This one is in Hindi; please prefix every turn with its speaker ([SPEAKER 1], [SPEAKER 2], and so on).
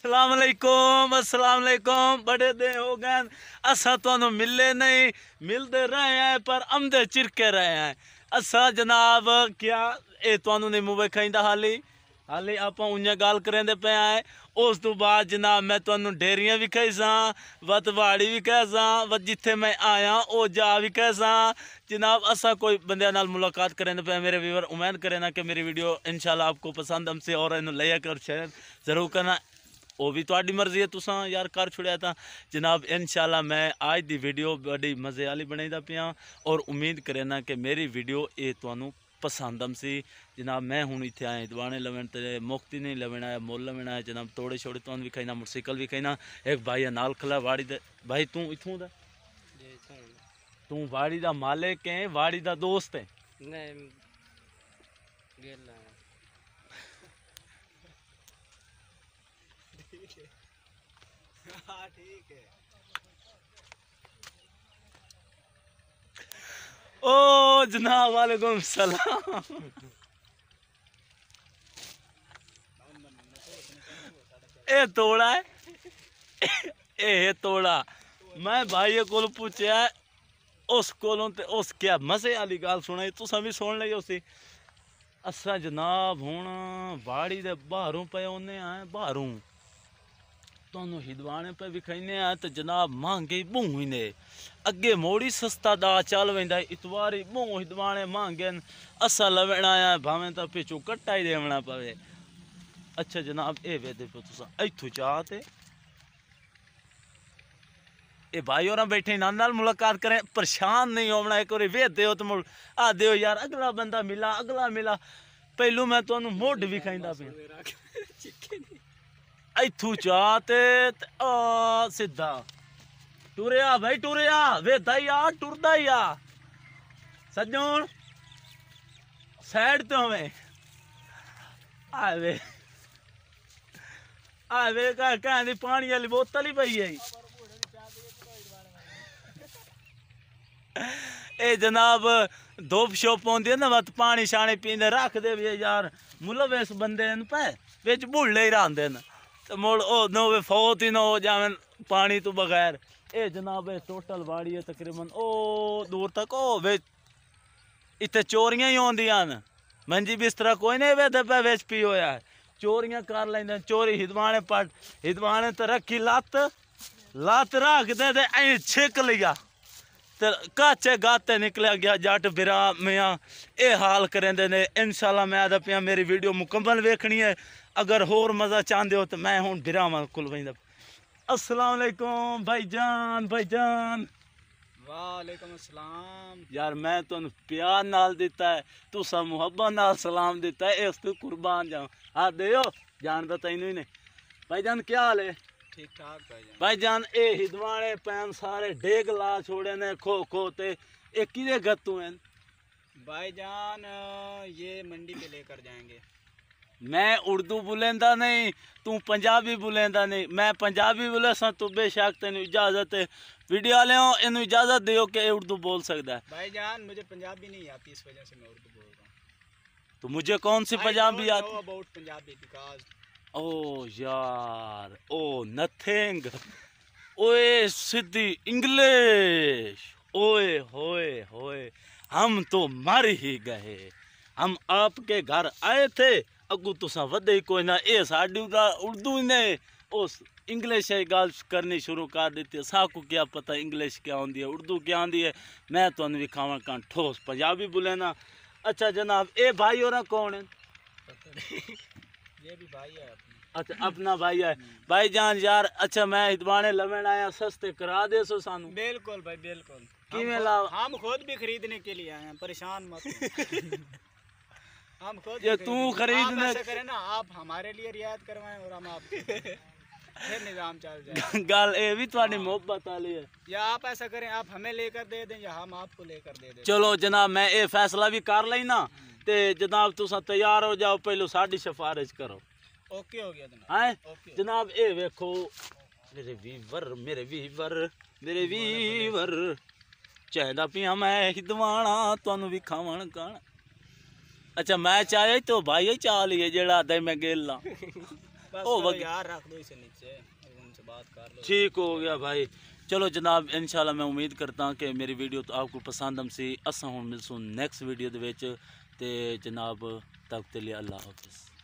[SPEAKER 1] ਅਸਲਾਮ ਅਲੈਕੁਮ ਅਸਲਾਮ ਅਲੈਕੁਮ ਬੜੇ ਦੇ ਹੋ ਗਏ ਅਸਾਂ ਤੁਹਾਨੂੰ ਮਿਲੇ ਨਹੀਂ ਮਿਲਦੇ ਰਹੇ ਆ ਪਰ ਅੰਦੇ ਚਿਰਕੇ ਰਹੇ ਆ ਅਸਾਂ ਜਨਾਬ ਕਿਆ ਇਹ ਤੁਹਾਨੂੰ ਨਹੀਂ ਮੂਵੇ ਖਾਈਂਦਾ ਹਾਲੀ ਹਾਲੇ ਆਪਾਂ ਉਹਨਾਂ ਗੱਲ ਕਰਦੇ ਪਏ ਆ ਉਸ ਤੋਂ ਬਾਅਦ ਜਨਾਬ ਮੈਂ ਤੁਹਾਨੂੰ ਡੇਰੀਆਂ ਵੀ ਕਹਿਸਾਂ ਵਤਵਾੜੀ ਵੀ ਕਹਿਸਾਂ ਵ ਜਿੱਥੇ ਮੈਂ ਆਇਆ ਉਹ ਜਾ ਵੀ ਕਹਿਸਾਂ ਜਨਾਬ ਅਸਾਂ ਕੋਈ ਬੰਦਿਆਂ ਨਾਲ ਮੁਲਾਕਾਤ ਕਰਦੇ ਪਏ ਮੇਰੇ ਵੀਵਰ ਉਮੀਦ ਕਰੇ ਨਾ ਕਿ ਮੇਰੀ ਵੀਡੀਓ ਇਨਸ਼ਾਅੱਲਾ ਆਪਕੋ ਪਸੰਦ ਹਮਸੇ ਔਰ ਇਹਨੂੰ ਲਾਇਕ ਔਰ ਸ਼ੇਅਰ ਜ਼ਰੂਰ ਕਰਨਾ ਉਹ ਵੀ ਤੁਹਾਡੀ ਮਰਜ਼ੀ ਹੈ ਤੁਸੀਂ ਯਾਰ ਕਰ ਛੁੜਿਆ ਤਾਂ ਜਨਾਬ ਇਨਸ਼ਾਅੱਲਾ ਮੈਂ ਅੱਜ ਦੀ ਵੀਡੀਓ ਬੜੀ ਮਜ਼ੇ ਵਾਲੀ ਬਣਾਈਦਾ ਪਿਆ ਔਰ ਉਮੀਦ ਕਰੇ ਨਾ ਕਿ ਮੇਰੀ ਵੀਡੀਓ ਇਹ पसंद हम जनाब मैं हूँ इतने आया दवाने लवन तेरे मुक्ति नहीं लवन आया मोल लवन आया जनाब तोड़े छोड़े तो भी खाइना मोटरसाइकिल भी खाइना एक भाई है नाल खला वाड़ी भाई तू इतों का तू वाड़ी का मालिक है वाड़ी का दोस्त है
[SPEAKER 2] हाँ, ठीक है
[SPEAKER 1] ओ जनाब वालेकुम सलाम ए तोड़ा है ए तोड़ा मैं भाई को पूछा उस को उस क्या मजे आली गाल सुनाई तुसा भी सुन लियो उसी असा जनाब हूँ बाड़ी के बहारों पे आने बहरों बहारों ਤੁਹਾਨੂੰ ਹਿਦਵਾਣੇ ਪੇ ਵਿਖਾਈਨੇ ਆ ਤੇ ਜਨਾਬ ਮੰਗੇ ਹੀ ਨੇ ਅੱਗੇ ਮੋੜੀ ਸਸਤਾ ਦਾ ਚੱਲ ਵੈਂਦਾ ਇਤਵਾਰੀ ਬੂਹ ਹਿਦਵਾਣੇ ਮੰਗੇ ਅਸਾ ਲਵਣਾ ਆ ਭਾਵੇਂ ਤਾਂ ਪਿਛੋ ਕੱਟਾ ਹੀ ਦੇਵਣਾ ਪਵੇ ਅੱਛਾ ਜਨਾਬ ਇਹ ਵੇਦੇ ਪੋ ਤੁਸਾਂ ਇੱਥੋਂ ਚਾਹ ਤੇ ਇਹ ਭਾਈ ਹੋਰਾਂ ਬੈਠੇ ਨਾਲ ਨਾਲ ਮੁਲਾਕਾਤ ਕਰੇ ਪਰੇਸ਼ਾਨ ਨਹੀਂ ਹੋਣਾ ਇੱਕ ਵਾਰੀ ਵੇਦੇ ਹੋ ਤੁਮ ਆ ਦਿਓ ਯਾਰ ਅਗਲਾ ਬੰਦਾ ਮਿਲਾ ਅਗਲਾ ਮਿਲਾ ਪਹਿਲੂ ਮੈਂ ਤੁਹਾਨੂੰ ਮੋਢ ਵਿਖਾਈਂਦਾ ਪਿਆ ਇੱਥੋਂ ਜਾ ਤੇ ਆ ਸਿੱਧਾ ਟੁਰਿਆ ਭਾਈ ਟੁਰਿਆ ਵੇਦਾ ਹੀ ਆ ਟੁਰਦਾ ਹੀ ਆ ਸੱਜਣ ਸਾਈਡ ਤੇ ਹੋਵੇਂ ਆਵੇ ਆਵੇ ਕਾ ਕਾਂ ਦੀ ਪਾਣੀ ਵਾਲੀ ਬੋਤਲ ਹੀ ਪਈ ਹੈ ਇਹ ਜਨਾਬ धूप शोप होंदी ना मत पानी शानी पींदे रखदे यार मुल्ल इस बंदे न पे बिच बुल्ले ही रहंदे न तो मुड़ उदों भी फौत ही ना हो जावन पानी तो बगैर ये जनाब टोटल बाड़ी है तकरीबन ओ दूर तक हो वे इतने चोरियां ही आदि मंजी बिस्तरा कोई नहीं वेद पे बेच पी हो चोरिया कर लेंगे चोरी हिदवाने पट हिदवाने तो रखी लत्त लत्त रख दे छिक लिया ਤੇ ਕਾਚੇ ਗਾਤੇ ਨਿਕਲਿਆ ਗਿਆ ਜੱਟ ਵਿਰਾ ਮਿਆਂ ਇਹ ਹਾਲ ਕਰਦੇ ਨੇ ਇਨਸ਼ਾਅੱਲਾ ਮੈਂ ਆਦਾ ਪਿਆ ਮੇਰੀ ਵੀਡੀਓ ਮੁਕੰਮਲ ਵੇਖਣੀ ਹੈ ਅਗਰ ਹੋਰ ਮਜ਼ਾ ਚਾਹੁੰਦੇ ਹੋ ਤਾਂ ਮੈਂ ਹੁਣ ਵਿਰਾਵਾਂ ਕੋਲ ਵੈਂਦਾ अस्सलाम वालेकुम वालेकुम
[SPEAKER 2] अस्सलाम
[SPEAKER 1] यार मैं तुम प्यार नाल दिता है तुसा मुहब्बत नाल सलाम दिता है इस तू कुर्बान जाओ हाथ दे जान बताई नहीं भाईजान क्या हाल है भाई जान ए हिदवाने पैन सारे डेग ला छोड़े ने खो खो ते ये किधे गत्तू हैं
[SPEAKER 2] भाई जान ये मंडी पे लेकर जाएंगे
[SPEAKER 1] मैं उर्दू बुलेंदा नहीं तू पंजाबी बुलेंदा नहीं मैं पंजाबी बोले सा तू बेशक तेन इजाजत वीडियो वाले इन इजाजत दियो कि उर्दू बोल सकता है
[SPEAKER 2] भाई जान मुझे पंजाबी नहीं आती इस वजह से मैं उर्दू बोल रहा
[SPEAKER 1] हूँ तो मुझे कौन सी पंजाबी आती
[SPEAKER 2] अबाउट पंजाबी बिकॉज
[SPEAKER 1] ओ यार ओ नथिंग ओए सिद्धी इंग्लिश ओए होए होए हम तो मर ही गए हम आपके घर आए थे अगू तुसा वे कोई ना ए उर्दू ने उस इंग्लिश गाल करनी शुरू कर दी थी साकू क्या पता इंग्लिश क्या आँदी है उर्दू क्या आँदी है मैं तुम खाव का ठोस पंजाबी ना अच्छा जनाब ए भाई और कौन है ये भी भाई है अच्छा अपना भाई है भाई जान यार अच्छा मैं इतवाने लवन आया सस्ते करा दे सो सानू बिल्कुल
[SPEAKER 2] भाई बिल्कुल किवें लाओ हम खुद भी खरीदने के लिए आए हैं परेशान मत हम खुद ये तू खरीदने ना आप हमारे लिए रियायत करवाएं और हम आपके फिर निजाम चल जाए
[SPEAKER 1] गल ये भी तुम्हारी मोहब्बत वाली है
[SPEAKER 2] या आप ऐसा करें आप हमें लेकर दे दें या हम आपको लेकर दे दें चलो
[SPEAKER 1] जनाब मैं ये फैसला भी कर लेना हम्म। ते जनाब तुसा तैयार हो जाओ पहले साड़ी सिफारिश करो ओके हो गया जनाब जनाब ये देखो मेरे वीवर मेरे वीवर ਮੇਰੇ ਵੀਵਰ ਚਾਹਦਾ ਪਿਆ ਮੈਂ ਹਿਦਵਾਣਾ ਤੁਹਾਨੂੰ ਵੀ ਖਾਵਣ ਕਣ ਅੱਛਾ ਮੈਂ ਚਾਹੇ ਤੋ ਭਾਈ ਚਾਹ ਲਈਏ ਜਿਹੜਾ ਆਦਾ ਮੈਂ ਗੇਲਾ ਉਹ यार रख दो इसे नीचे उनसे बात कर लो ठीक हो गया भाई चलो जनाब इंशाल्लाह मैं उम्मीद करता कि मेरी वीडियो तो आपको पसंद हम सी असा हूं मिलसूं नेक्स्ट वीडियो ਦੇ ਵਿੱਚ ਤੇ ਜਨਾਬ ਤੱਕ ਤੇ ਲਈ